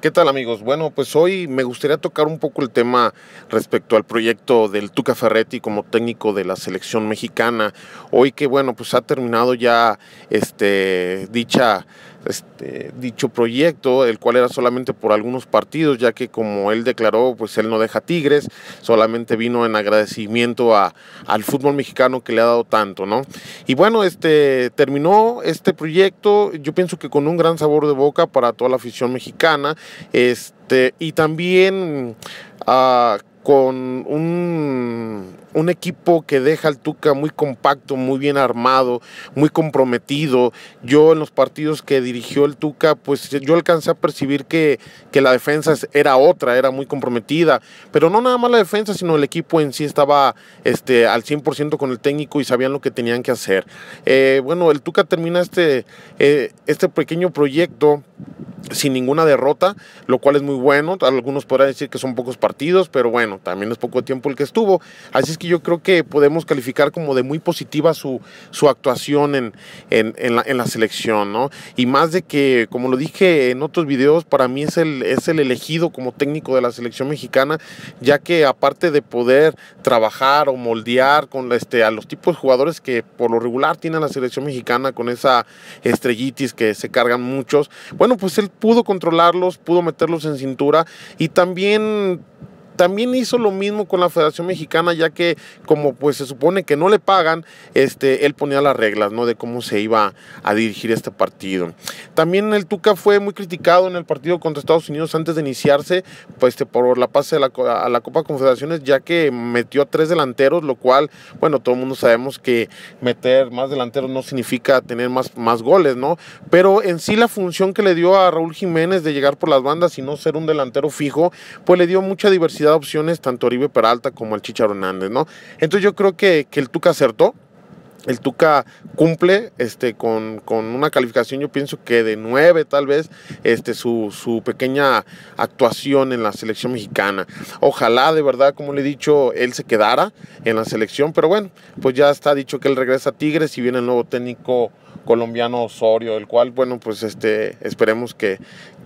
¿Qué tal amigos? Bueno, pues hoy me gustaría tocar un poco el tema respecto al proyecto del Tuca Ferretti como técnico de la selección mexicana. Hoy que bueno, pues ha terminado ya este dicha este, dicho proyecto, el cual era solamente por algunos partidos, ya que como él declaró, pues él no deja Tigres, solamente vino en agradecimiento al fútbol mexicano que le ha dado tanto, ¿no? Y bueno, este, terminó este proyecto, yo pienso que con un gran sabor de boca para toda la afición mexicana, este, y también... A ah, con un, equipo que deja al Tuca muy compacto, muy bien armado, muy comprometido. Yo en los partidos que dirigió el Tuca, pues yo alcancé a percibir que, la defensa era otra, era muy comprometida. Pero no nada más la defensa, sino el equipo en sí estaba este, al 100% con el técnico y sabían lo que tenían que hacer. Eh, bueno, el Tuca termina este, eh, este pequeño proyecto sin ninguna derrota, lo cual es muy bueno. Algunos podrán decir que son pocos partidos, pero bueno, también es poco tiempo el que estuvo. Así es que yo creo que podemos calificar como de muy positiva su, su actuación en, en, en, la, selección, ¿no? Y más de que, como lo dije en otros videos, para mí es el, es el elegido como técnico de la selección mexicana, ya que aparte de poder trabajar o moldear con este, a los tipos de jugadores que por lo regular tiene la selección mexicana con esa estrellitis que se cargan muchos, bueno, pues él pudo controlarlos, pudo meterlos en cintura y también también hizo lo mismo con la Federación Mexicana, ya que como pues se supone que no le pagan, este, él ponía las reglas, ¿no? De cómo se iba a dirigir este partido. También el Tuca fue muy criticado en el partido contra Estados Unidos antes de iniciarse, pues este, por la pase a la Copa Confederaciones, ya que metió a tres delanteros, lo cual, bueno, todo el mundo sabemos que meter más delanteros no significa tener más, más goles, ¿no? Pero en sí la función que le dio a Raúl Jiménez de llegar por las bandas y no ser un delantero fijo, pues le dio mucha diversidad opciones tanto Oribe Peralta como el Chicharo Hernández, ¿no? Entonces yo creo que, el Tuca acertó, el Tuca cumple este, con, una calificación, yo pienso que de nueve tal vez, este, su, su, pequeña actuación en la selección mexicana. Ojalá de verdad, como le he dicho, él se quedara en la selección, pero bueno, pues ya está dicho que él regresa a Tigres y viene el nuevo técnico colombiano Osorio, el cual, bueno, pues este, esperemos que,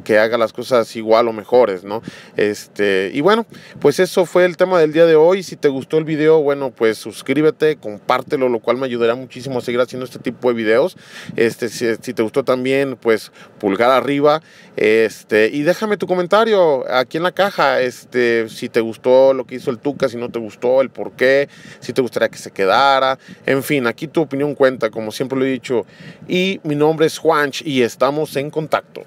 que haga las cosas igual o mejores, ¿no? Este, y bueno, pues eso fue el tema del día de hoy. Si te gustó el video, bueno, pues suscríbete, compártelo, lo cual me ayudará muchísimo a seguir haciendo este tipo de videos. Este, si, si te gustó también, pues pulgar arriba. Este, y déjame tu comentario aquí en la caja. Este, si te gustó lo que hizo el Tuca, si no te gustó, el por qué, si te gustaría que se quedara. En fin, aquí tu opinión cuenta, como siempre lo he dicho. Y mi nombre es Juanch y estamos en contacto.